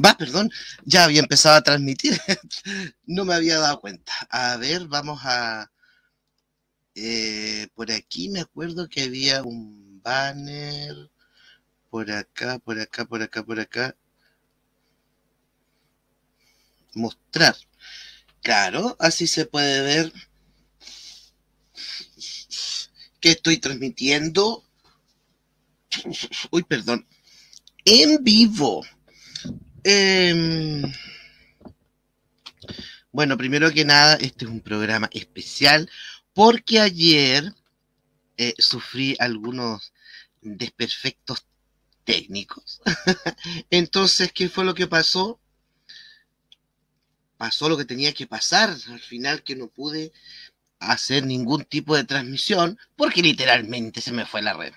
va, perdón, ya había empezado a transmitir, no me había dado cuenta. A ver, vamos a... Eh, por aquí me acuerdo que había un banner, por acá, por acá, por acá, por acá. Mostrar. Claro, así se puede ver que estoy transmitiendo. Uy, perdón. En vivo. Em, bueno, primero que nada, este es un programa especial porque ayer eh, sufrí algunos desperfectos técnicos. Entonces, ¿qué fue lo que pasó? Pasó lo que tenía que pasar. Al final que no pude hacer ningún tipo de transmisión porque literalmente se me fue la red.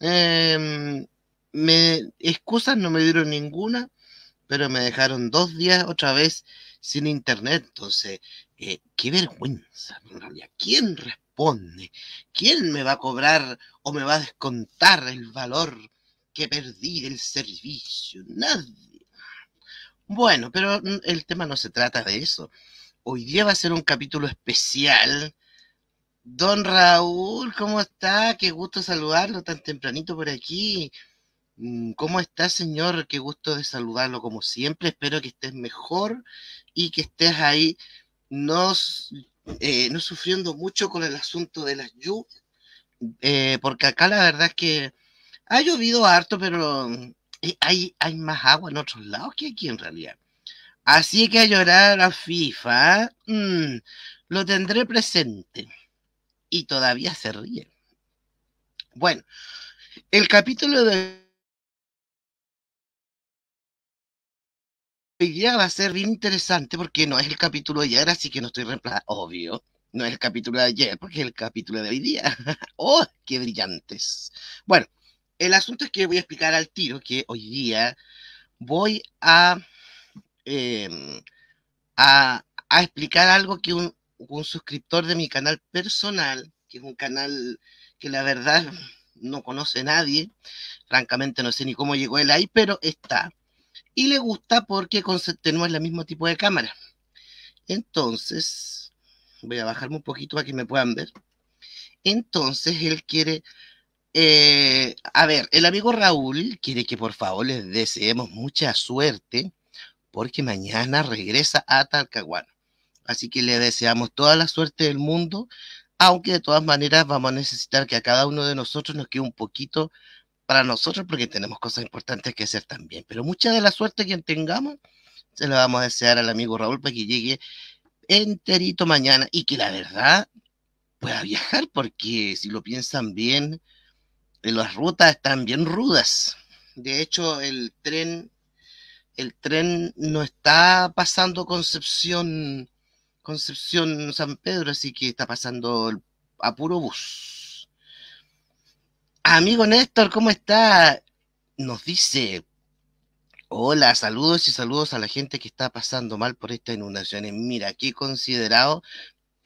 Em, me, excusas no me dieron ninguna pero me dejaron dos días otra vez sin internet. Entonces, eh, qué vergüenza, en realidad. ¿Quién responde? ¿Quién me va a cobrar o me va a descontar el valor que perdí del servicio? Nadie. Bueno, pero mm, el tema no se trata de eso. Hoy día va a ser un capítulo especial. Don Raúl, ¿cómo está? Qué gusto saludarlo tan tempranito por aquí. Mm, ¿Cómo estás señor? Qué gusto de saludarlo como siempre. Espero que estés mejor y que estés ahí, no, eh, no sufriendo mucho con el asunto de las lluvias, eh, porque acá la verdad es que ha llovido harto, pero mm, eh, hay, hay más agua en otros lados que aquí en realidad. Así que a llorar a FIFA, mm, lo tendré presente. Y todavía se ríe. Bueno, el capítulo de hoy día va a ser bien interesante porque no es el capítulo de ayer, así que no estoy reemplazando, obvio. No es el capítulo de ayer, porque es el capítulo de hoy día. ¡Oh, qué brillantes! Bueno, el asunto es que voy a explicar al tiro que hoy día voy em, a, a, explicar algo que un, un suscriptor de mi canal personal, que es un canal que la verdad no conoce nadie, francamente no sé ni cómo llegó él ahí, pero está y le gusta porque tenemos el mismo tipo de cámara. Entonces, voy a bajarme un poquito para que me puedan ver. Entonces, él quiere... Eh, a ver, el amigo Raúl quiere que por favor les deseemos mucha suerte porque mañana regresa a Talcahuano. Así que le deseamos toda la suerte del mundo, aunque de todas maneras vamos a necesitar que a cada uno de nosotros nos quede un poquito para nosotros porque tenemos cosas importantes que hacer también. Pero mucha de la suerte que tengamos se la vamos a desear al amigo Raúl para que llegue enterito mañana y que la verdad pueda viajar porque si lo piensan bien, eh, las rutas están bien rudas. De hecho, el tren, el tren no está pasando Concepción, Concepción San Pedro, así que está pasando a puro bus. Amigo Néstor, ¿cómo está? Nos dice, hola, saludos y saludos a la gente que está pasando mal por estas inundaciones. Mira, qué considerado,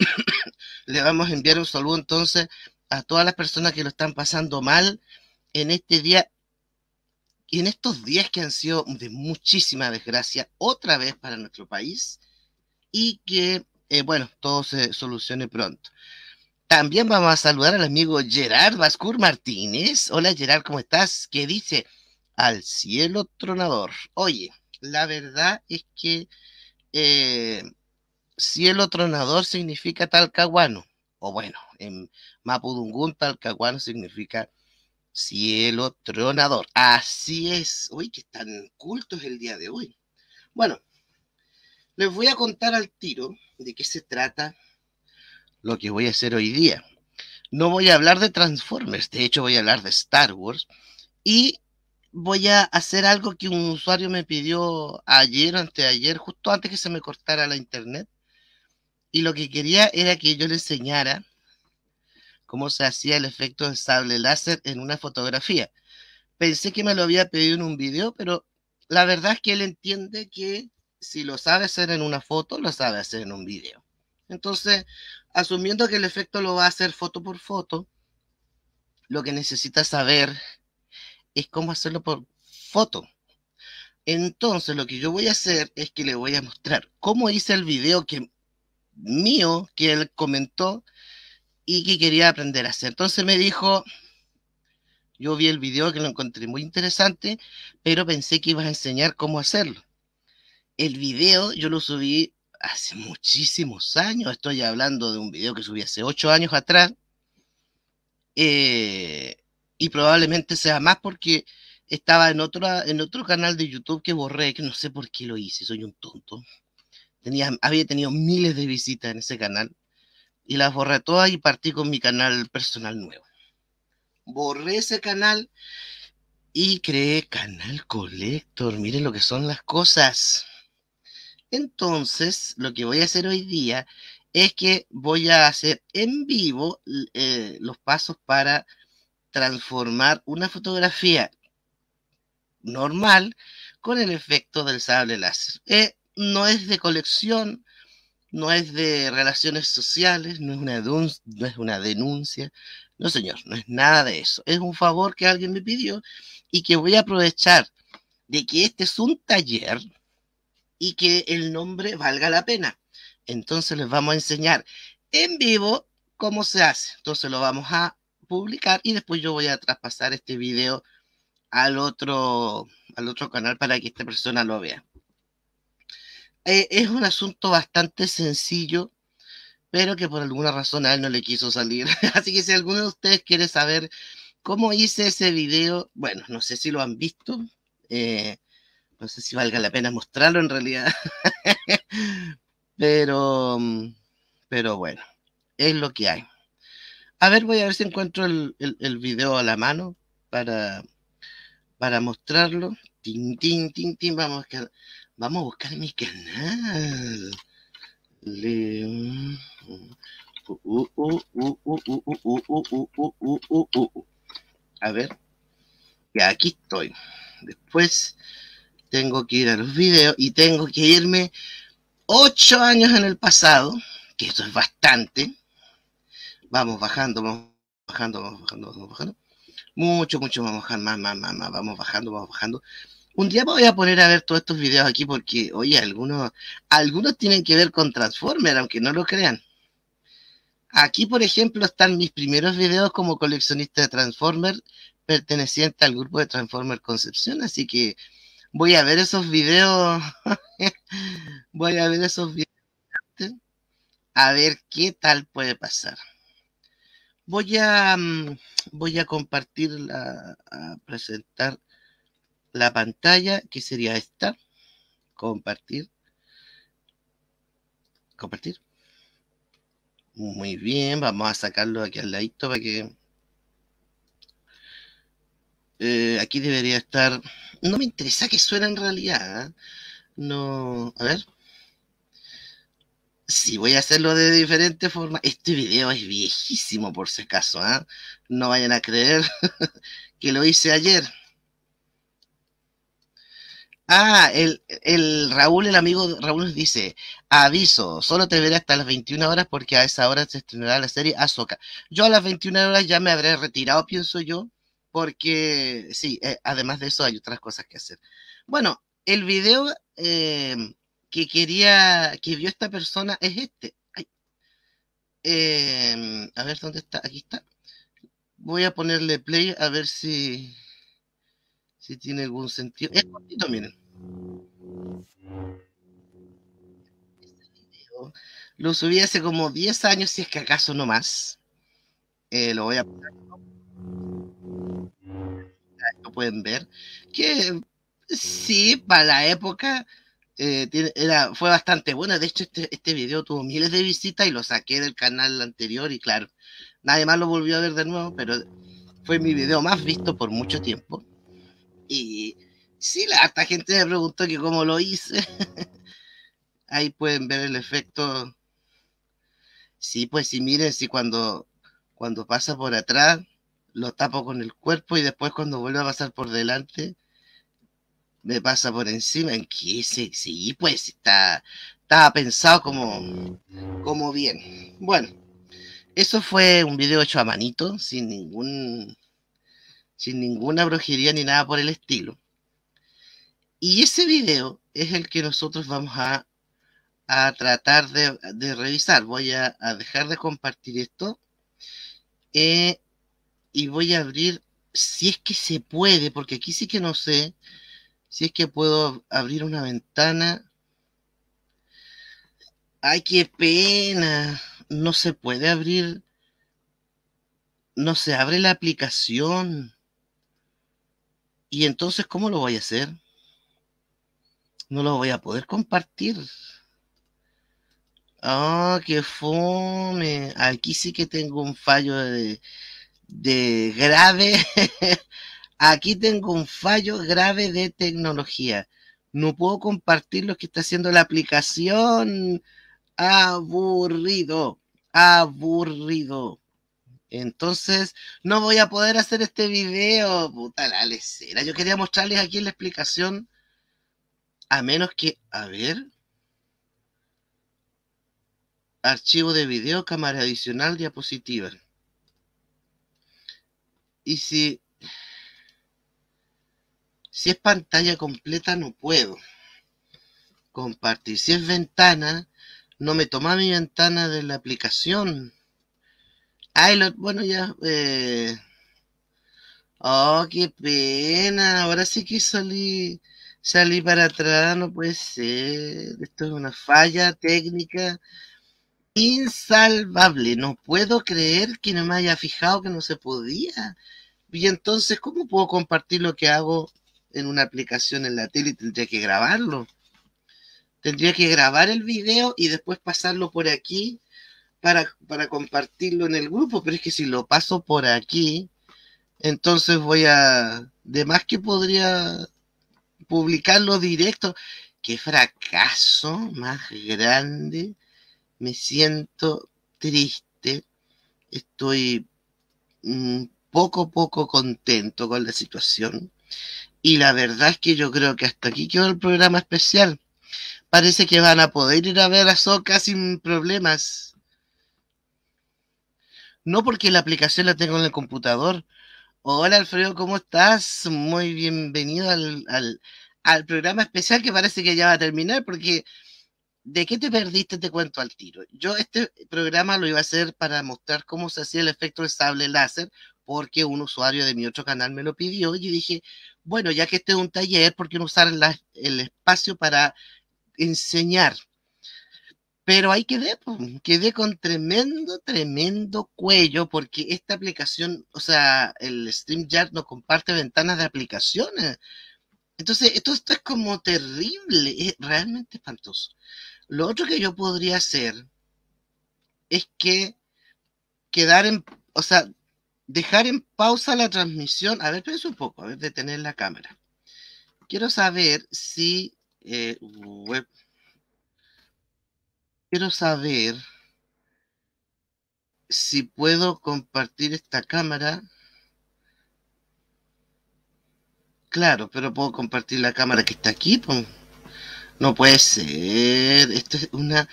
le vamos a enviar un saludo entonces a todas las personas que lo están pasando mal en este día y en estos días que han sido de muchísima desgracia otra vez para nuestro país y que, eh, bueno, todo se solucione pronto. También vamos a saludar al amigo Gerard Bascur Martínez. Hola Gerard, ¿cómo estás? Que dice, al cielo tronador. Oye, la verdad es que eh, cielo tronador significa talcahuano. O bueno, en Mapudungún talcahuano significa cielo tronador. Así es. Uy, que tan cultos el día de hoy. Bueno, les voy a contar al tiro de qué se trata lo que voy a hacer hoy día. No voy a hablar de Transformers, de hecho voy a hablar de Star Wars y voy a hacer algo que un usuario me pidió ayer, anteayer, justo antes que se me cortara la internet. Y lo que quería era que yo le enseñara cómo se hacía el efecto de sable láser en una fotografía. Pensé que me lo había pedido en un video, pero la verdad es que él entiende que si lo sabe hacer en una foto, lo sabe hacer en un video. Entonces, asumiendo que el efecto lo va a hacer foto por foto, lo que necesita saber es cómo hacerlo por foto. Entonces, lo que yo voy a hacer es que le voy a mostrar cómo hice el video que mío que él comentó y que quería aprender a hacer. Entonces me dijo, yo vi el video que lo encontré muy interesante, pero pensé que ibas a enseñar cómo hacerlo. El video yo lo subí hace muchísimos años, estoy hablando de un video que subí hace ocho años atrás, eh, y probablemente sea más porque estaba en, otro en otro canal de YouTube que borré, que no sé por qué lo hice, soy un tonto. Tenía, había tenido miles de visitas en ese canal y las borré todas y partí con mi canal personal nuevo. Borré ese canal y creé Canal colector Miren lo que son las cosas. Entonces, lo que voy a hacer hoy día es que voy a hacer en vivo eh, los pasos para transformar una fotografía normal con el efecto del sable láser. Eh, no es de colección, no es de relaciones sociales, no es, una no es una denuncia, no señor, no es nada de eso. Es un favor que alguien me pidió y que voy a aprovechar de que este es un taller, y que el nombre valga la pena. Entonces les vamos a enseñar en vivo cómo se hace. Entonces lo vamos a publicar y después yo voy a traspasar este video al otro, al otro canal para que esta persona lo vea. Eh, es un asunto bastante sencillo, pero que por alguna razón a él no le quiso salir. Así que si alguno de ustedes quiere saber cómo hice ese video, bueno, no sé si lo han visto. Eh, no sé si valga la pena mostrarlo en realidad. pero, pero bueno, es lo que hay. A ver, voy a ver si encuentro el, el, video a la mano para, para mostrarlo. Tin, Vamos, a, vamos a buscar mi canal. A ver, ya aquí estoy. Después tengo que ir a los videos y tengo que irme ocho años en el pasado, que eso es bastante. Vamos bajando, vamos bajando, vamos bajando, vamos bajando. Mucho, mucho, vamos bajando, más, más, más, más, vamos bajando, vamos bajando. Un día me voy a poner a ver todos estos videos aquí porque, oye, algunos, algunos tienen que ver con Transformer, aunque no lo crean. Aquí, por ejemplo, están mis primeros videos como coleccionista de Transformer, perteneciente al grupo de Transformer Concepción, así que voy a ver esos videos, voy a ver esos videos, a ver qué tal puede pasar. Voy a, mm, voy a compartir, la, a presentar la pantalla, que sería esta, compartir, compartir. Muy bien, vamos a sacarlo aquí al ladito para que eh, aquí debería estar. No me interesa que suena en realidad. ¿eh? No. A ver. Si voy a hacerlo de diferente forma. Este video es viejísimo, por si acaso. ¿eh? No vayan a creer que lo hice ayer. Ah, el, el, Raúl, el amigo Raúl nos dice, aviso, solo te veré hasta las 21 horas porque a esa hora se estrenará la serie Azoka. Yo a las 21 horas ya me habré retirado, pienso yo, porque sí, eh, además de eso hay otras cosas que hacer. Bueno, el video eh, que quería, que vio esta persona es este. Eh, a ver dónde está, aquí está. Voy a ponerle play a ver si, si tiene algún sentido. Es cortito, miren. Este lo subí hace como 10 años, si es que acaso no más. lo voy a poner. Lo pueden ver. Que sí, para la época eh, era, fue bastante buena. De hecho, este, este video tuvo miles de visitas y lo saqué del canal anterior. Y claro, nadie más lo volvió a ver de nuevo, pero fue mi video más visto por mucho tiempo. Y sí, hasta gente me preguntó que cómo lo hice. Ahí pueden ver el efecto. Sí, pues sí, miren, si cuando, cuando pasa por atrás, lo tapo con el cuerpo y después cuando vuelve a pasar por delante, me pasa por encima. ¿En qué? Sí, sí pues está, está pensado como, como bien. Bueno, eso fue un video hecho a manito, sin ningún sin ninguna brujería ni nada por el estilo. Y ese video es el que nosotros vamos a, a tratar de, revisar. Voy a, dejar de compartir esto eh, y voy a abrir, si es que se puede, porque aquí sí que no sé, si es que puedo abrir una ventana. Ay, qué pena. No se puede abrir. No se abre la aplicación. Y entonces, ¿cómo lo voy a hacer? No lo voy a poder compartir. Ah, qué fome. Aquí sí que tengo un fallo de, de grave, aquí tengo un fallo grave de tecnología. No puedo compartir lo que está haciendo la aplicación. Aburrido, aburrido. Entonces, no voy a poder hacer este video. Puta la lecera. Yo quería mostrarles aquí la explicación. A menos que, a ver. Archivo de video, cámara adicional, diapositiva. Y si, es pantalla completa no puedo compartir. Si es ventana, no me toma mi ventana de la aplicación. Ay, bueno, ya. Eh, oh, qué pena. Ahora sí que salí, salí para atrás. No puede ser. Esto es una falla técnica insalvable. No puedo creer que no me haya fijado que no se podía. Y entonces, ¿cómo puedo compartir lo que hago en una aplicación en la tele? Tendría que grabarlo. Tendría que grabar el video y después pasarlo por aquí para, para compartirlo en el grupo. Pero es que si lo paso por aquí, entonces voy a... De más que podría publicarlo directo. Qué fracaso más grande me siento triste, estoy mm, poco poco contento con la situación. Y la verdad es que yo creo que hasta aquí quedó el programa especial. Parece que van a poder ir a ver a Soca sin problemas. No porque la aplicación la tengo en el computador. Hola Alfredo, ¿cómo estás? Muy bienvenido al, al programa especial que parece que ya va a terminar porque ¿De qué te perdiste? Te cuento al tiro. Yo este programa lo iba a hacer para mostrar cómo se hacía el efecto de sable láser, porque un usuario de mi otro canal me lo pidió y dije, bueno, ya que este es un taller, ¿por qué no usar el espacio para enseñar? Pero ahí quedé, ver, quedé con tremendo, tremendo cuello, porque esta aplicación, o sea, el StreamYard nos comparte ventanas de aplicaciones. Entonces, esto, esto es como terrible, es realmente espantoso. Lo otro que yo podría hacer es que quedar en, o sea, dejar en pausa la transmisión. A ver, pienso un poco, a ver, detener la cámara. Quiero saber si eh, Quiero saber si puedo compartir esta cámara. Claro, pero puedo compartir la cámara que está aquí. Pues. No puede ser. Esto es una.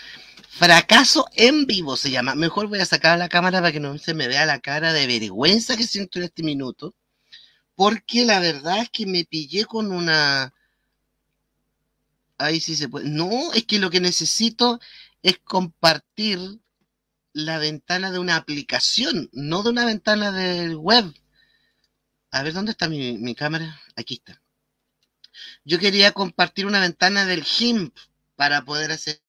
Fracaso en vivo se llama. Mejor voy a sacar la cámara para que no se me vea la cara de vergüenza que siento en este minuto. Porque la verdad es que me pillé con una. Ahí sí se puede. No, es que lo que necesito es compartir la ventana de una aplicación, no de una ventana del web. A ver, ¿dónde está mi cámara? Aquí está. Yo quería compartir una ventana del GIMP para poder hacer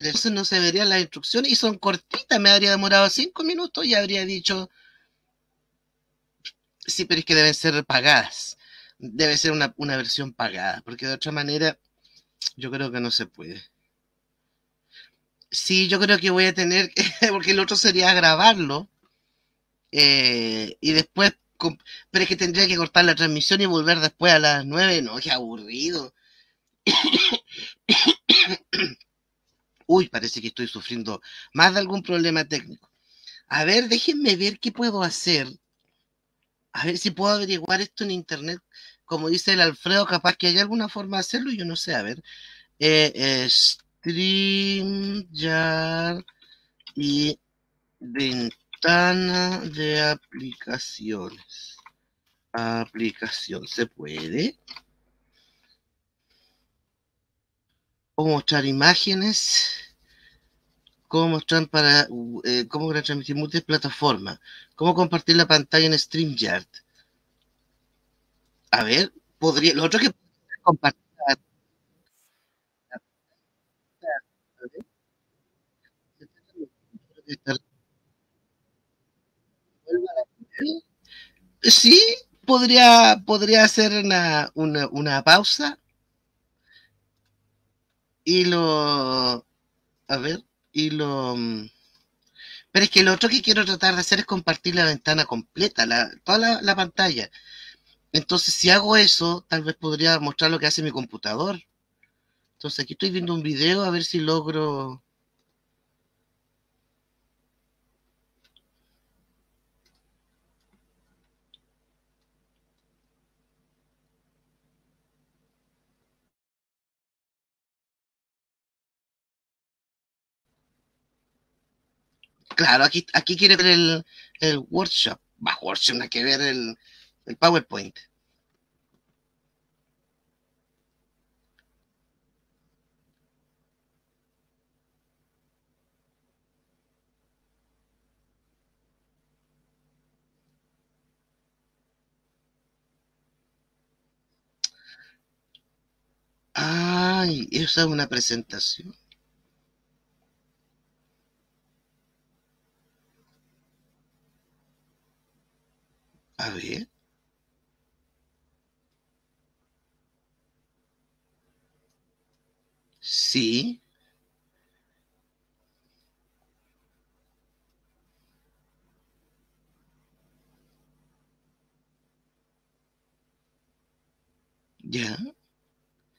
eso no se verían las instrucciones y son cortitas, me habría demorado cinco minutos y habría dicho, sí, pero es que deben ser pagadas, debe ser una, versión pagada, porque de otra manera yo creo que no se puede. Sí, yo creo que voy a tener, porque el otro sería grabarlo eh, y después pero es que tendría que cortar la transmisión y volver después a las nueve, No, qué aburrido. Uy, parece que estoy sufriendo más de algún problema técnico. A ver, déjenme ver qué puedo hacer. A ver si puedo averiguar esto en internet. Como dice el Alfredo, capaz que hay alguna forma de hacerlo, yo no sé. A ver. Eh, eh, stream y Ventana de aplicaciones. Aplicación, ¿se puede? Cómo mostrar imágenes. Cómo mostrar para. Eh, cómo transmitir múltiples plataformas. Cómo compartir la pantalla en StreamYard. A ver, podría. Lo otro que compartir. A Sí, podría, podría hacer una, pausa. Y lo. A ver, y lo. Mm, pero es que lo otro que quiero tratar de hacer es compartir la ventana completa, la, toda la, la pantalla. Entonces, si hago eso, tal vez podría mostrar lo que hace mi computador. Entonces, aquí estoy viendo un video a ver si logro claro, aquí, quiere ver el, workshop. Va, workshop, no hay que ver el, el PowerPoint. Ay, esa es una presentación. A ver. Sí. Ya.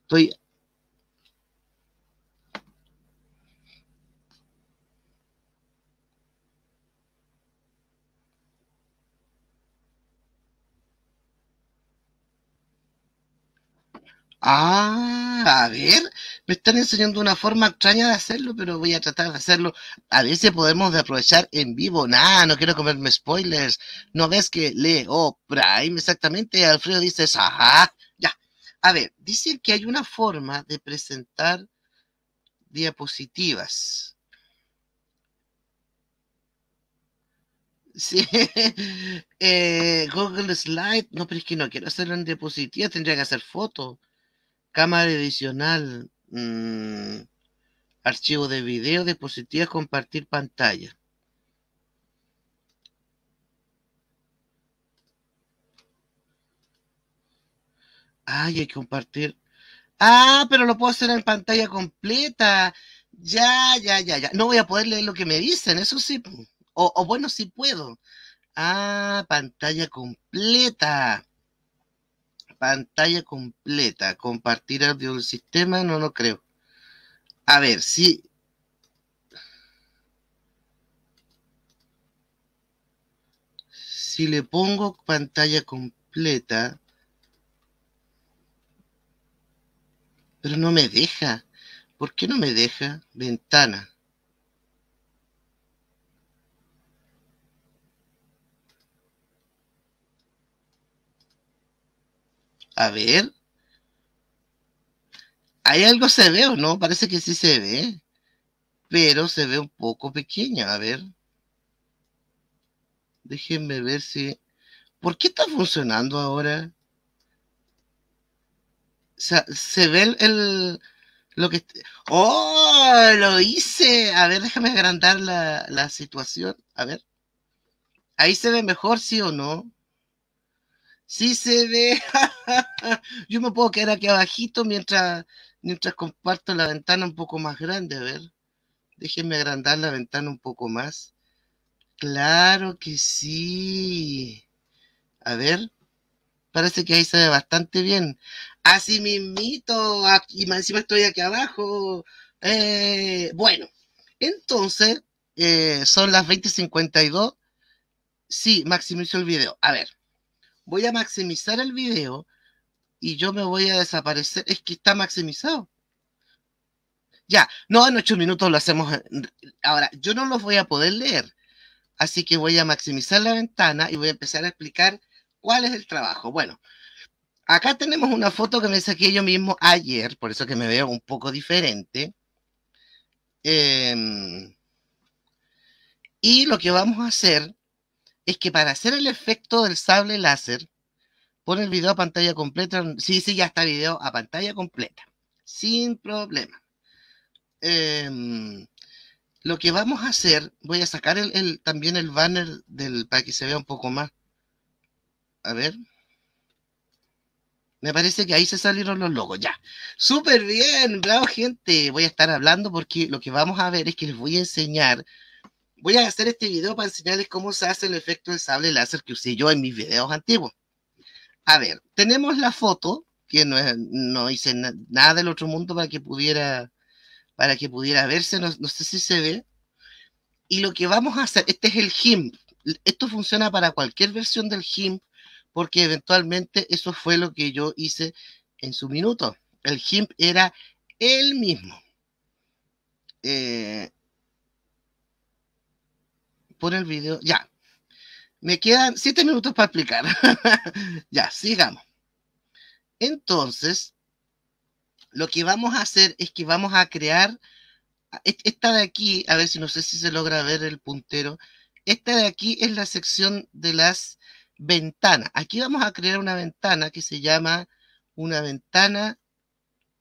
Estoy Ah, a ver, me están enseñando una forma extraña de hacerlo, pero voy a tratar de hacerlo. A ver si podemos aprovechar en vivo. Nah, no quiero comerme spoilers. ¿No ves que leo Prime exactamente? Alfredo dice, ajá, ya. A ver, dice que hay una forma de presentar diapositivas. Sí. Eh, Google Slide. No, pero es que no quiero hacerlo en diapositiva tendría que hacer fotos cámara adicional, mm, archivo de video, dispositivos, compartir pantalla. Ay, hay que compartir. Ah, pero lo puedo hacer en pantalla completa. Ya, ya, ya, ya. No voy a poder leer lo que me dicen, eso sí. O, o bueno, sí puedo. Ah, pantalla completa pantalla completa, compartir audio del sistema, no, lo creo. A ver, Si, si le pongo pantalla completa, pero no me deja. ¿Por qué no me deja? Ventana. A ver. ¿Hay algo se ve o no? Parece que sí se ve. Pero se ve un poco pequeña. A ver. Déjenme ver si... ¿Por qué está funcionando ahora? se ve el, lo que... ¡Oh! Lo hice. A ver, déjame agrandar la, la situación. A ver. Ahí se ve mejor, sí o no. Sí se ve. Yo me puedo quedar aquí abajito mientras, mientras comparto la ventana un poco más grande. A ver, déjenme agrandar la ventana un poco más. Claro que sí. A ver, parece que ahí se ve bastante bien. Así mismito, aquí, encima estoy aquí abajo. Eh, bueno, entonces eh, son las 20.52. Sí, maximizo el video. A ver voy a maximizar el video y yo me voy a desaparecer. Es que está maximizado. Ya, no, en ocho minutos lo hacemos. Ahora, yo no los voy a poder leer. Así que voy a maximizar la ventana y voy a empezar a explicar cuál es el trabajo. Bueno, acá tenemos una foto que me saqué yo mismo ayer, por eso que me veo un poco diferente. Em, y lo que vamos a hacer es que para hacer el efecto del sable láser, pon el video a pantalla completa. Sí, sí, ya está video a pantalla completa. Sin problema. Em, lo que vamos a hacer, voy a sacar también el banner del, para que se vea un poco más. A ver. Me parece que ahí se salieron los logos, ya. Súper bien, bravo gente. Voy a estar hablando porque lo que vamos a ver es que les voy a enseñar voy a hacer este video para enseñarles cómo se hace el efecto del sable láser que usé yo en mis videos antiguos. A ver, tenemos la foto, que no, hice nada del otro mundo para que pudiera, para que pudiera verse, no, no, sé si se ve. Y lo que vamos a hacer, este es el GIMP. Esto funciona para cualquier versión del GIMP, porque eventualmente eso fue lo que yo hice en su minuto. El GIMP era el mismo. Eh, por el video. Ya. Me quedan siete minutos para explicar. ya, sigamos. Entonces, lo que vamos a hacer es que vamos a crear e, esta de aquí, a ver si no sé si se logra ver el puntero. Esta de aquí es la sección de las ventanas. Aquí vamos a crear una ventana que se llama una ventana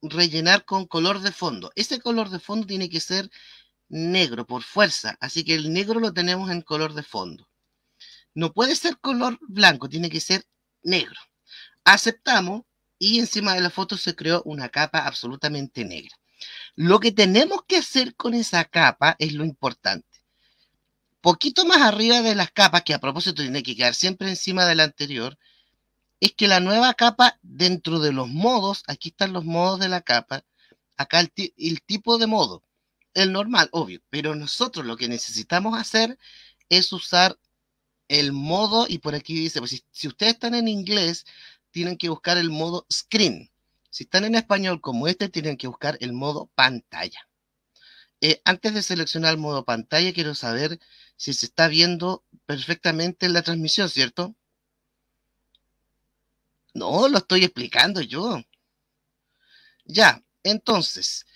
rellenar con color de fondo. Ese color de fondo tiene que ser negro por fuerza, así que el negro lo tenemos en color de fondo. No puede ser color blanco, tiene que ser negro. Aceptamos y encima de la foto se creó una capa absolutamente negra. Lo que tenemos que hacer con esa capa es lo importante. Poquito más arriba de las capas, que a propósito tiene que quedar siempre encima de la anterior, es que la nueva capa dentro de los modos, aquí están los modos de la capa, acá el, tipo de modo, el normal, obvio, pero nosotros lo que necesitamos hacer es usar el modo, y por aquí dice, pues si, ustedes están en inglés, tienen que buscar el modo screen. Si están en español como este, tienen que buscar el modo pantalla. Eh, antes de seleccionar el modo pantalla, quiero saber si se está viendo perfectamente la transmisión, ¿cierto? No, lo estoy explicando yo. Ya, entonces,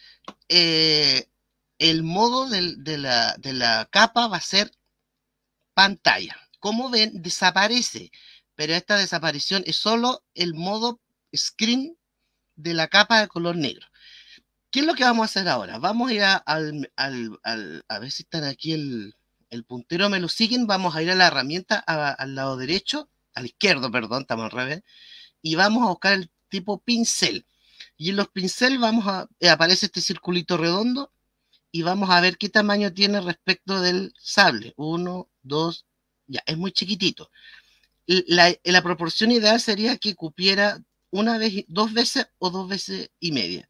eh, el modo de, la, capa va a ser pantalla. Como ven, desaparece, pero esta desaparición es solo el modo screen de la capa de color negro. ¿Qué es lo que vamos a hacer ahora? Vamos a ir a, al, a ver si están aquí el, puntero, me lo siguen. Vamos a ir a la herramienta al lado derecho, al izquierdo, perdón, estamos al revés. Y vamos a buscar el tipo pincel. Y en los pincel vamos a, eh, aparece este circulito redondo y vamos a ver qué tamaño tiene respecto del sable. Uno, dos, ya, es muy chiquitito. La, la proporción ideal sería que cupiera una vez, dos veces o dos veces y media.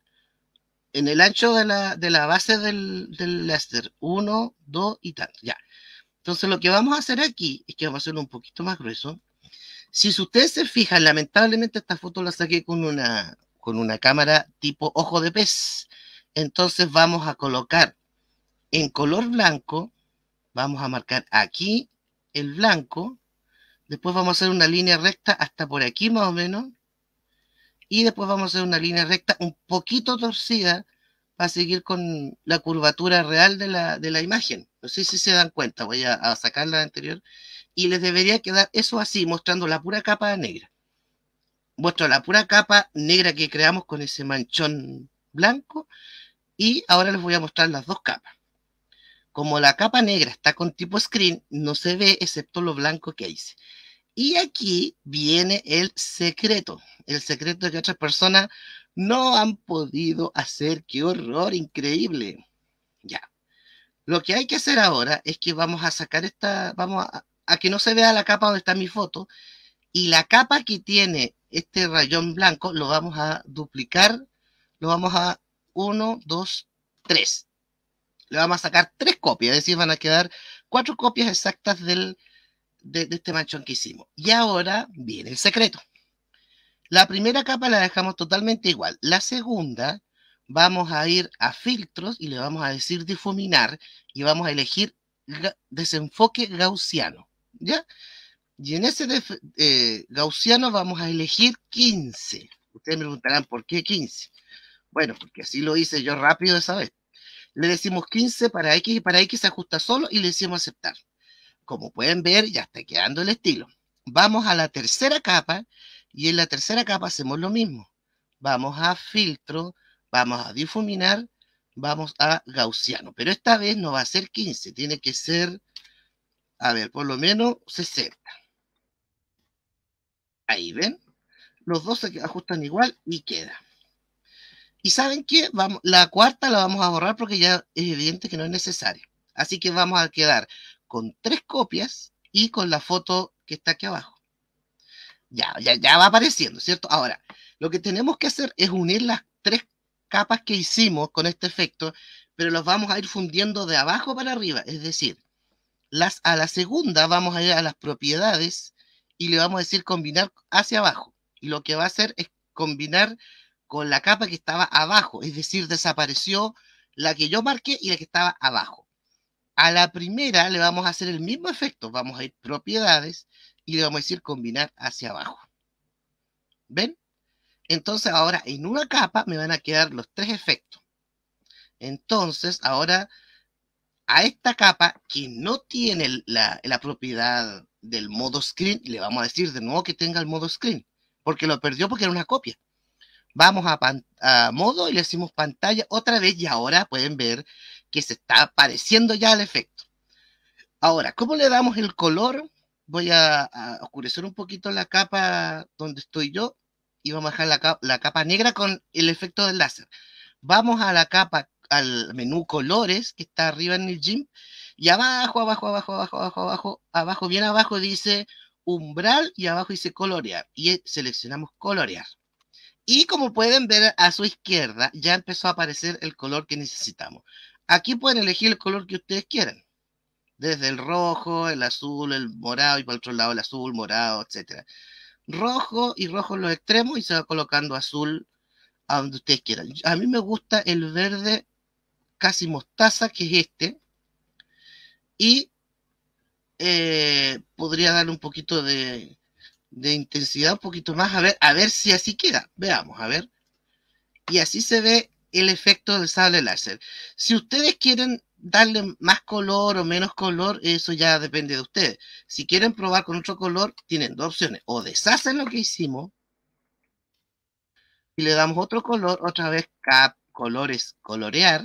En el ancho de la, base del, del láser, uno, dos y tanto, ya. Entonces lo que vamos a hacer aquí es que vamos a hacerlo un poquito más grueso. Si ustedes se fijan, lamentablemente esta foto la saqué con una, con una cámara tipo ojo de pez entonces vamos a colocar en color blanco, vamos a marcar aquí el blanco, después vamos a hacer una línea recta hasta por aquí más o menos, y después vamos a hacer una línea recta un poquito torcida para seguir con la curvatura real de la, de la imagen. No sé si se dan cuenta, voy a, a sacar la anterior, y les debería quedar eso así, mostrando la pura capa negra. Muestro la pura capa negra que creamos con ese manchón blanco, y ahora les voy a mostrar las dos capas. Como la capa negra está con tipo screen, no se ve excepto lo blanco que hice. Y aquí viene el secreto, el secreto que otras personas no han podido hacer. ¡Qué horror! Increíble. Ya. Lo que hay que hacer ahora es que vamos a sacar esta, vamos a, a que no se vea la capa donde está mi foto. Y la capa que tiene este rayón blanco lo vamos a duplicar, lo vamos a 1, 2, 3. Le vamos a sacar tres copias, es decir, van a quedar cuatro copias exactas de, este manchón que hicimos. Y ahora viene el secreto. La primera capa la dejamos totalmente igual. La segunda vamos a ir a filtros y le vamos a decir difuminar y vamos a elegir desenfoque gaussiano. ¿Ya? Y en ese eh, gaussiano vamos a elegir 15. Ustedes me preguntarán por qué 15. Bueno, porque así lo hice yo rápido esa vez. Le decimos 15 para X y para X se ajusta solo y le decimos aceptar. Como pueden ver, ya está quedando el estilo. Vamos a la tercera capa y en la tercera capa hacemos lo mismo. Vamos a filtro, vamos a difuminar, vamos a gaussiano. Pero esta vez no va a ser 15, tiene que ser, a ver, por lo menos 60. Ahí ven, los dos se ajustan igual y queda. Y saben qué, la cuarta la vamos a borrar porque ya es evidente que no es necesaria. Así que vamos a quedar con tres copias y con la foto que está aquí abajo. Ya, ya, va apareciendo, ¿cierto? Ahora, lo que tenemos que hacer es unir las tres capas que hicimos con este efecto, pero los vamos a ir fundiendo de abajo para arriba. Es decir, las, a la segunda vamos a ir a las propiedades y le vamos a decir combinar hacia abajo. Y lo que va a hacer es combinar con la capa que estaba abajo, es decir, desapareció la que yo marqué y la que estaba abajo. A la primera le vamos a hacer el mismo efecto, vamos a ir propiedades y le vamos a decir combinar hacia abajo. ¿Ven? Entonces ahora en una capa me van a quedar los tres efectos. Entonces ahora a esta capa que no tiene la, la propiedad del modo screen, le vamos a decir de nuevo que tenga el modo screen, porque lo perdió porque era una copia. Vamos a, a modo y le decimos pantalla otra vez y ahora pueden ver que se está apareciendo ya el efecto. Ahora, ¿cómo le damos el color? Voy a, oscurecer un poquito la capa donde estoy yo y vamos a dejar la capa, negra con el efecto del láser. Vamos a la capa, al menú colores que está arriba en el gym y abajo, abajo, abajo, abajo, abajo, abajo, abajo, bien abajo dice umbral y abajo dice colorear. Y seleccionamos colorear. Y como pueden ver a su izquierda, ya empezó a aparecer el color que necesitamos. Aquí pueden elegir el color que ustedes quieran. Desde el rojo, el azul, el morado y para otro lado el azul, morado, etc. Rojo y rojo en los extremos y se va colocando azul a donde ustedes quieran. A mí me gusta el verde casi mostaza, que es este. Y eh, podría dar un poquito de, de intensidad un poquito más, a ver, a ver si así queda. Veamos, a ver. Y así se ve el efecto del sable láser. Si ustedes quieren darle más color o menos color, eso ya depende de ustedes. Si quieren probar con otro color, tienen dos opciones. O deshacen lo que hicimos y le damos otro color, otra vez cap, colores, colorear.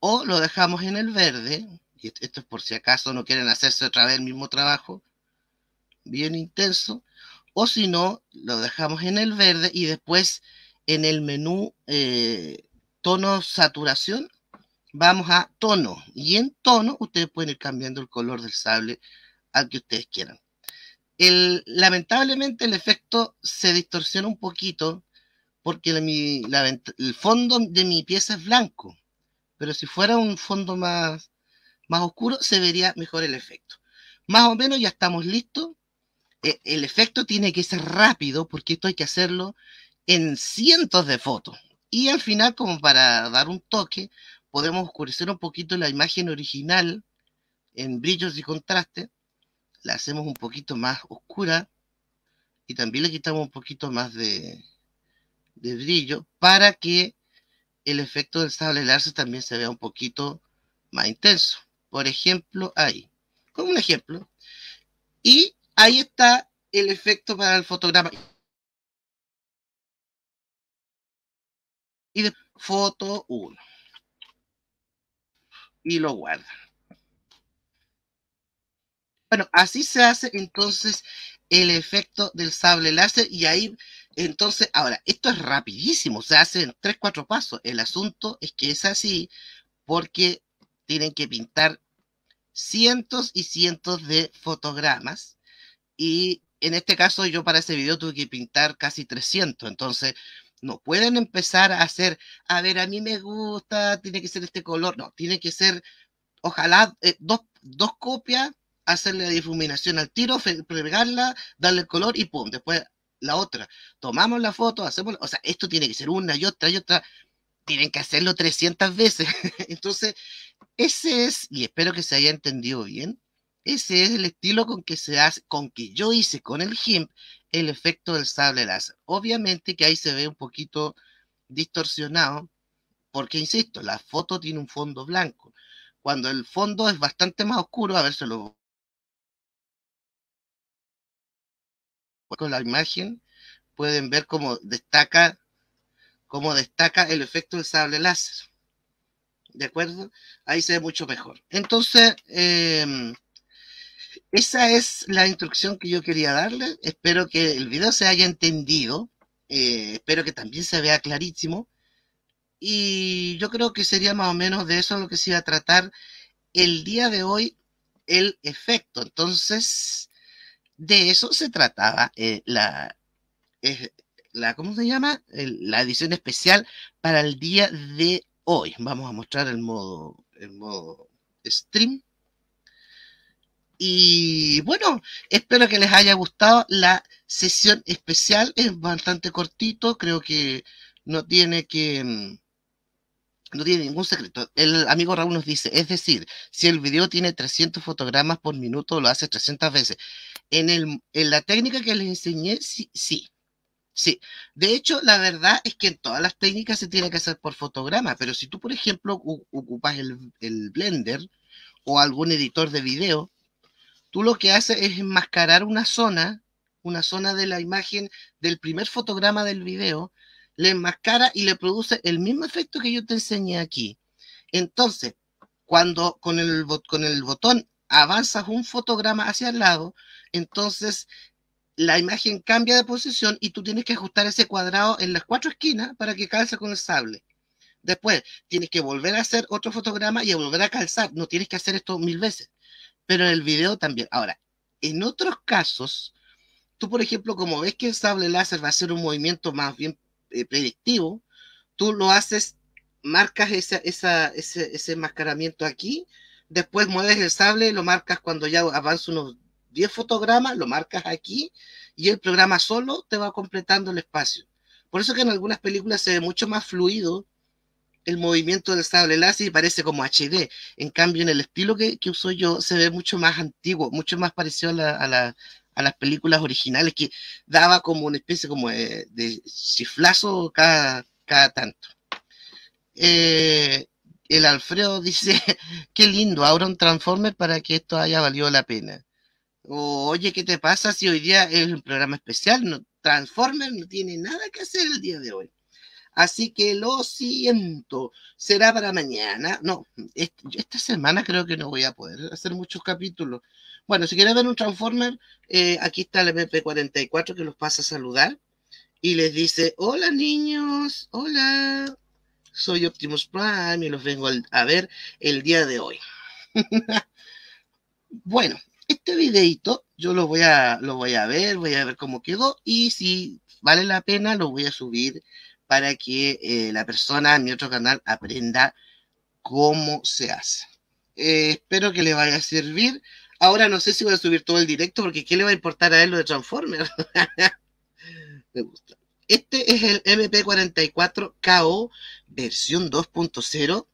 O lo dejamos en el verde, y esto es por si acaso no quieren hacerse otra vez el mismo trabajo, bien intenso, o si no, lo dejamos en el verde y después en el menú eh, tono saturación, vamos a tono. Y en tono, ustedes pueden ir cambiando el color del sable al que ustedes quieran. El, lamentablemente el efecto se distorsiona un poquito porque el fondo de mi pieza es blanco, pero si fuera un fondo más, más oscuro se vería mejor el efecto. Más o menos ya estamos listos. E, el efecto tiene que ser rápido porque esto hay que hacerlo en cientos de fotos. Y al final, como para dar un toque, podemos oscurecer un poquito la imagen original en brillos y contraste. La hacemos un poquito más oscura y también le quitamos un poquito más de, brillo para que el efecto del sable también se vea un poquito más intenso. Por ejemplo, ahí. Como un ejemplo. Y ahí está el efecto para el fotograma. Y de foto 1. Y lo guarda. Bueno, así se hace entonces el efecto del sable láser y ahí entonces, ahora, esto es rapidísimo, se hace en 3, 4 pasos. El asunto es que es así porque tienen que pintar cientos y cientos de fotogramas y en este caso yo para ese video tuve que pintar casi 300, entonces no pueden empezar a hacer, a ver, a mí me gusta, tiene que ser este color, no, tiene que ser, ojalá, eh, dos, dos copias, hacerle la difuminación al tiro, pegarla, darle el color y pum, después la otra. Tomamos la foto, hacemos, o sea, esto tiene que ser una y otra y otra. Tienen que hacerlo 300 veces. Entonces, ese es, y espero que se haya entendido bien, ese es el estilo con que, se hace, con que yo hice con el GIMP el efecto del sable láser. Obviamente que ahí se ve un poquito distorsionado, porque insisto, la foto tiene un fondo blanco. Cuando el fondo es bastante más oscuro, a ver, si lo con la imagen pueden ver cómo destaca cómo destaca el efecto del sable láser. ¿De acuerdo? Ahí se ve mucho mejor. Entonces, em, esa es la instrucción que yo quería darle. Espero que el video se haya entendido. Eh, espero que también se vea clarísimo. Y yo creo que sería más o menos de eso lo que se iba a tratar el día de hoy, el efecto. Entonces, de eso se trataba eh, la, la, ¿cómo se llama? la edición especial para el día de hoy. Vamos a mostrar el modo, el modo stream. Y bueno, espero que les haya gustado la sesión especial. Es bastante cortito, creo que no tiene que mm, no tiene ningún secreto. El amigo Raúl nos dice, es decir, si el video tiene 300 fotogramas por minuto, lo hace 300 veces. En, la técnica que les enseñé, sí, sí, sí. De hecho, la verdad es que en todas las técnicas se tiene que hacer por fotograma, pero si tú, por ejemplo, ocupas el Blender o algún editor de video, tú lo que haces es enmascarar una zona, una zona de la imagen del primer fotograma del video, le enmascara y le produce el mismo efecto que yo te enseñé aquí. Entonces, cuando con el, botón avanzas un fotograma hacia el lado, entonces la imagen cambia de posición y tú tienes que ajustar ese cuadrado en las cuatro esquinas para que calce con el sable. Después tienes que volver a hacer otro fotograma y volver a calzar. No tienes que hacer esto mil veces pero en el video también. Ahora, en otros casos, tú, por ejemplo, como ves que el sable láser va a ser un movimiento más bien eh, predictivo, tú lo haces, marcas esa, ese, ese enmascaramiento aquí, después mueves el sable, lo marcas cuando ya avanza unos 10 fotogramas, lo marcas aquí y el programa solo te va completando el espacio. Por eso que en algunas películas se ve mucho más fluido el movimiento del sable láser parece como HD. En cambio, en el estilo que, uso yo se ve mucho más antiguo, mucho más parecido a, las películas originales que daba como una especie como eh, de, chiflazo cada, cada tanto. Eh, el Alfredo dice, qué lindo, ahora un Transformer para que esto haya valido la pena. Oye, ¿qué te pasa si hoy día es un programa especial? No, Transformer no tiene nada que hacer el día de hoy. Así que lo siento, será para mañana. No, esta semana creo que no voy a poder hacer muchos capítulos. Bueno, si quieren ver un Transformer, eh, aquí está el MP44 que los pasa a saludar y les dice, hola niños, hola, soy Optimus Prime y los vengo a ver el día de hoy. bueno, este videito yo lo voy, a, lo voy a ver, voy a ver cómo quedó y si vale la pena lo voy a subir para que eh, la persona en mi otro canal aprenda cómo se hace. Eh, espero que le vaya a servir. Ahora no sé si voy a subir todo el directo porque ¿qué le va a importar a él lo de Transformer? Me gusta. Este es el MP44KO versión 2.0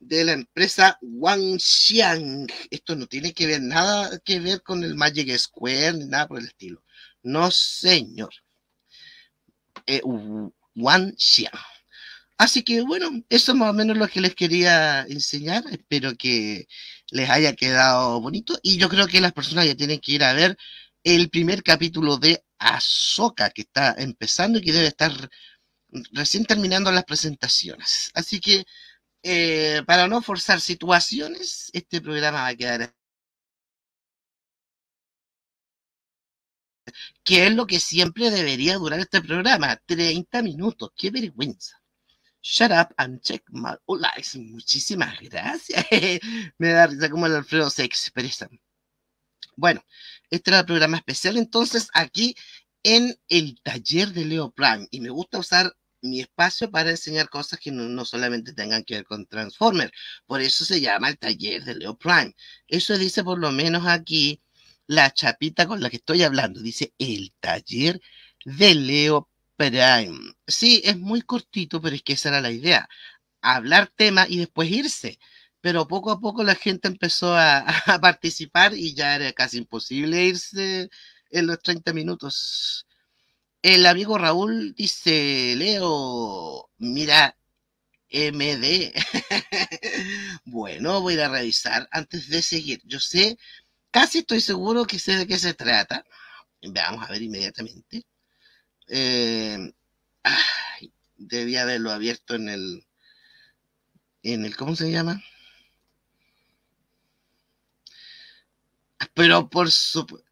de la empresa Wangxiang. Esto no tiene que ver nada que ver con el Magic Square ni nada por el estilo. No, señor. Eh, uh, One Así que bueno, eso es más o menos lo que les quería enseñar. Espero que les haya quedado bonito. Y yo creo que las personas ya tienen que ir a ver el primer capítulo de Ahsoka, que está empezando y que debe estar recién terminando las presentaciones. Así que, eh, para no forzar situaciones, este programa va a quedar ¿Qué es lo que siempre debería durar este programa, 30 minutos, qué vergüenza. Shut up and check my likes. Muchísimas gracias. Me da risa como el Alfredo se expresa. Bueno, este era el programa especial entonces aquí en el taller de Leo Prime y me gusta usar mi espacio para enseñar cosas que no, solamente tengan que ver con Transformers. Por eso se llama el taller de Leo Prime. Eso dice por lo menos aquí la chapita con la que estoy hablando. Dice el taller de Leo Prime. Sí, es muy cortito, pero es que esa era la idea. Hablar tema y después irse. Pero poco a poco la gente empezó a, a participar y ya era casi imposible irse en los 30 minutos. El amigo Raúl dice, Leo, mira, MD. bueno, voy a revisar antes de seguir. Yo sé Casi estoy seguro que sé de qué se trata. Vamos a ver inmediatamente. Eh, debía haberlo abierto en el, en el, ¿cómo se llama? Pero por supuesto.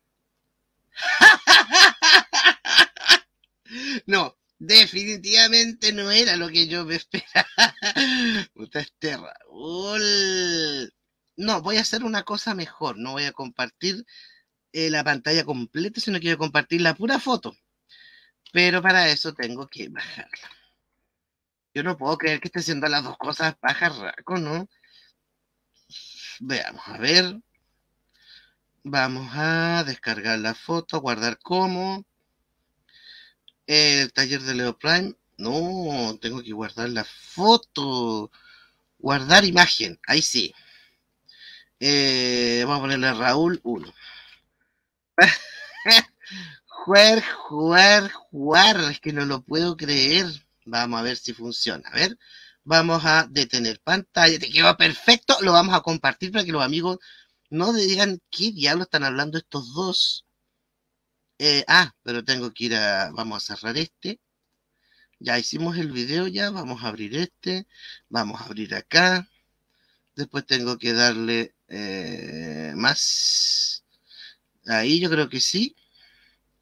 no, definitivamente no era lo que yo me esperaba. Puta Esterra. No, voy a hacer una cosa mejor. No voy a compartir eh, la pantalla completa, sino que voy a compartir la pura foto. Pero para eso tengo que bajarla. Yo no puedo creer que esté haciendo las dos cosas pajarraco, ¿no? Veamos, a ver. Vamos a descargar la foto, guardar como. El taller de Leo Prime. No, tengo que guardar la foto. Guardar imagen. Ahí sí. Eh, vamos a ponerle a Raúl 1. jugar, jugar, jugar. Es que no lo puedo creer. Vamos a ver si funciona. A ver, vamos a detener pantalla. Te quedó perfecto. Lo vamos a compartir para que los amigos no digan qué diablo están hablando estos dos. Eh, ah, pero tengo que ir a. Vamos a cerrar este. Ya hicimos el video, ya. Vamos a abrir este. Vamos a abrir acá. Después tengo que darle eh, más. Ahí yo creo que sí.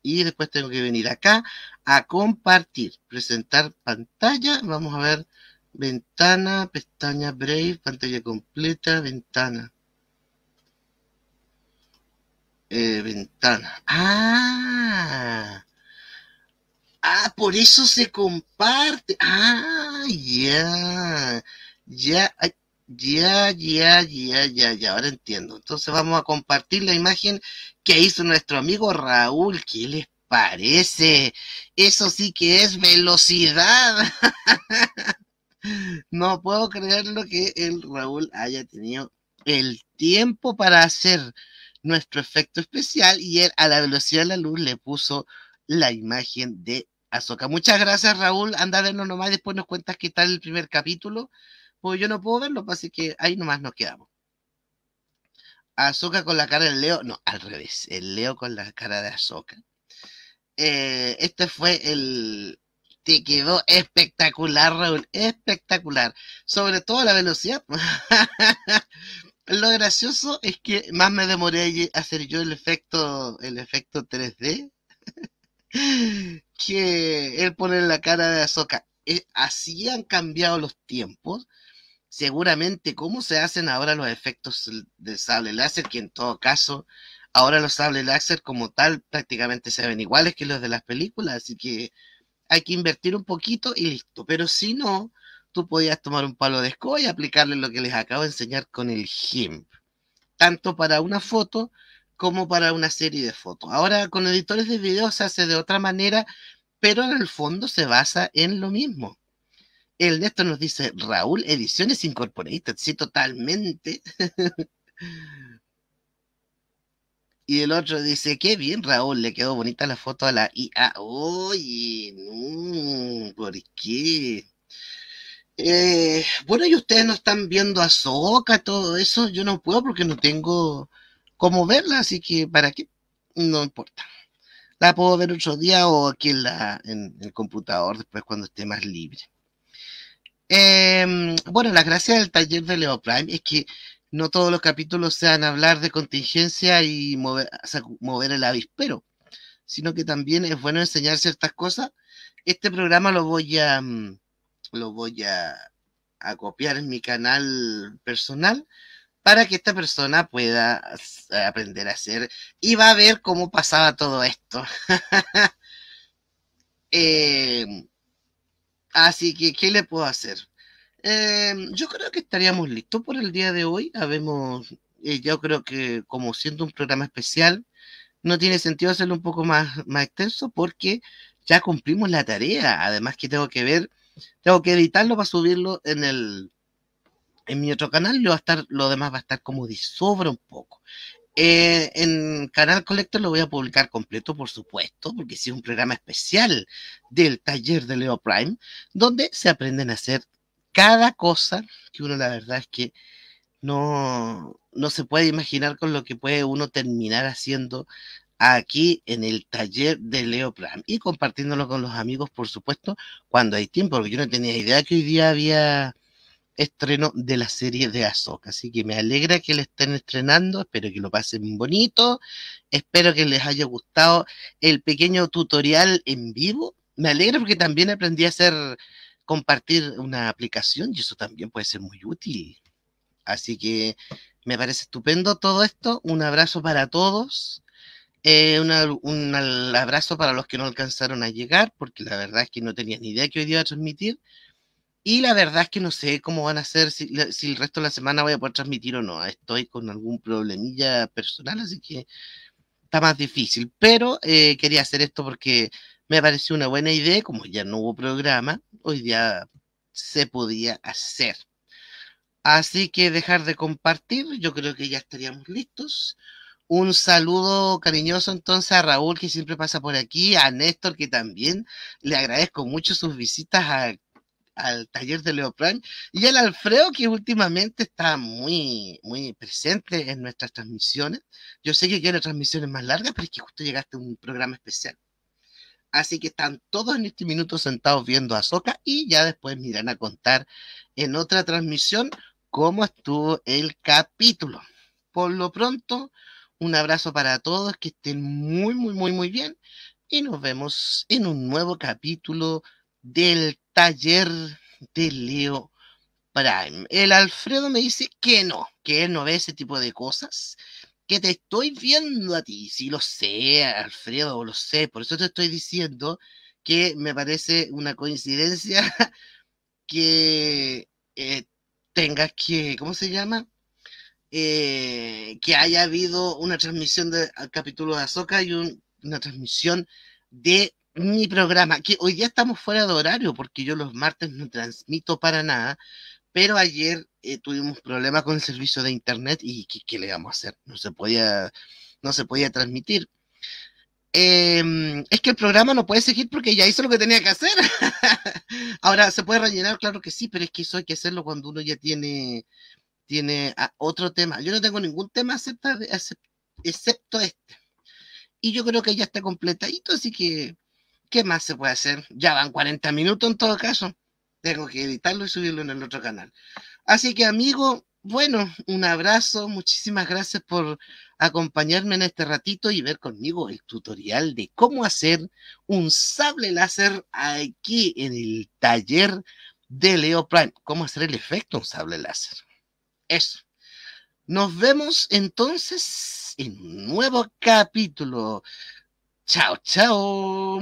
Y después tengo que venir acá a compartir, presentar pantalla. Vamos a ver ventana, pestaña Brave, pantalla completa, ventana. Eh, ventana. Ah. Ah, por eso se comparte. Ah, ya. Ya. Ya, ya, ya, ya, ya, ahora entiendo. Entonces vamos a compartir la imagen que hizo nuestro amigo Raúl. ¿Qué les parece? Eso sí que es velocidad. no puedo creerlo que el Raúl haya tenido el tiempo para hacer nuestro efecto especial y él a la velocidad de la luz le puso la imagen de Azoka. Muchas gracias, Raúl. Anda a vernos nomás, después nos cuentas qué tal el primer capítulo pues yo no puedo verlo, pues, así que ahí nomás nos quedamos. Azoka con la cara del Leo, no, al revés, el Leo con la cara de Azoka. Eh, este fue el. Te quedó espectacular, Raúl, espectacular. Sobre todo la velocidad. Lo gracioso es que más me demoré a hacer yo el efecto, el efecto 3D que el poner la cara de Azoka. Eh, así han cambiado los tiempos seguramente cómo se hacen ahora los efectos de sable láser, que en todo caso, ahora los sable láser como tal prácticamente se ven iguales que los de las películas, así que hay que invertir un poquito y listo. Pero si no, tú podías tomar un palo de escoba y aplicarle lo que les acabo de enseñar con el GIMP, tanto para una foto como para una serie de fotos. Ahora con editores de video se hace de otra manera, pero en el fondo se basa en lo mismo. El Néstor nos dice, Raúl, Ediciones Incorporated. Sí, totalmente. y el otro dice, qué bien, Raúl, le quedó bonita la foto a la IA. Oye, no, mm, ¿por qué? Eh, bueno, y ustedes no están viendo a Soca, todo eso. Yo no puedo porque no tengo cómo verla, así que ¿para qué? No importa. La puedo ver otro día o aquí en, la, en el computador después cuando esté más libre. Em, bueno, la gracia del taller de Leo Prime es que no todos los capítulos sean hablar de contingencia y mover, el avispero, sino que también es bueno enseñar ciertas cosas. Este programa lo voy a mm, lo voy a, copiar en mi canal personal para que esta persona pueda aprender a hacer y va a ver cómo pasaba todo esto. eh, Así que, ¿qué le puedo hacer? Em, yo creo que estaríamos listos por el día de hoy. Habemos, eh, yo creo que como siendo un programa especial, no tiene sentido hacerlo un poco más, más extenso porque ya cumplimos la tarea. Además que tengo que ver, tengo que editarlo para subirlo en el en mi otro canal. Lo, a estar, lo demás va a estar como de sobra un poco. Eh, en Canal Collector lo voy a publicar completo, por supuesto, porque es un programa especial del taller de Leo Prime, donde se aprenden a hacer cada cosa que uno la verdad es que no, no se puede imaginar con lo que puede uno terminar haciendo aquí en el taller de Leo Prime y compartiéndolo con los amigos, por supuesto, cuando hay tiempo, porque yo no tenía idea que hoy día había estreno de la serie de Azoka. Así que me alegra que le estén estrenando, espero que lo pasen bonito, espero que les haya gustado el pequeño tutorial en vivo. Me alegra porque también aprendí a hacer compartir una aplicación y eso también puede ser muy útil. Así que me parece estupendo todo esto. Un abrazo para todos. Eh, un abrazo para los que no alcanzaron a llegar, porque la verdad es que no tenía ni idea que hoy iba a transmitir. Y la verdad es que no sé cómo van a ser, si, el resto de la semana voy a poder transmitir o no. Estoy con algún problemilla personal, así que está más difícil. Pero eh, quería hacer esto porque me pareció una buena idea. Como ya no hubo programa, hoy ya se podía hacer. Así que dejar de compartir, yo creo que ya estaríamos listos. Un saludo cariñoso entonces a Raúl que siempre pasa por aquí, a Néstor que también le agradezco mucho sus visitas a al taller de prime y al Alfredo, que últimamente está muy, muy presente en nuestras transmisiones. Yo sé que quiere transmisiones más largas, pero es que justo llegaste a un programa especial. Así que están todos en este minuto sentados viendo a Soca y ya después me irán a contar en otra transmisión cómo estuvo el capítulo. Por lo pronto, un abrazo para todos, que estén muy, muy, muy, muy bien y nos vemos en un nuevo capítulo del taller de Leo Prime. El Alfredo me dice que no, que él no ve ese tipo de cosas, que te estoy viendo a ti. si lo sé, Alfredo, lo sé. Por eso te estoy diciendo que me parece una coincidencia que eh, tengas que, ¿cómo se llama? Eh, que haya habido una transmisión del capítulo de Azoka y una transmisión de mi programa, que hoy día estamos fuera de horario porque yo los martes no transmito para nada, pero ayer eh, tuvimos problemas con el servicio de internet y ¿qué, le vamos a hacer? No se podía, no se podía transmitir. Em, es que el programa no puede seguir porque ya hizo lo que tenía que hacer. Ahora, ¿se puede rellenar? Claro que sí, pero es que eso hay que hacerlo cuando uno ya tiene, tiene ah, otro tema. Yo no tengo ningún tema excepto este. Y yo creo que ya está completadito, así que ¿Qué más se puede hacer? Ya van 40 minutos en todo caso. Tengo que editarlo y subirlo en el otro canal. Así que amigo, bueno, un abrazo. Muchísimas gracias por acompañarme en este ratito y ver conmigo el tutorial de cómo hacer un sable láser aquí en el taller de Leo Prime. Cómo hacer el efecto un sable láser. Eso. Nos vemos entonces en un nuevo capítulo. Chao, chao.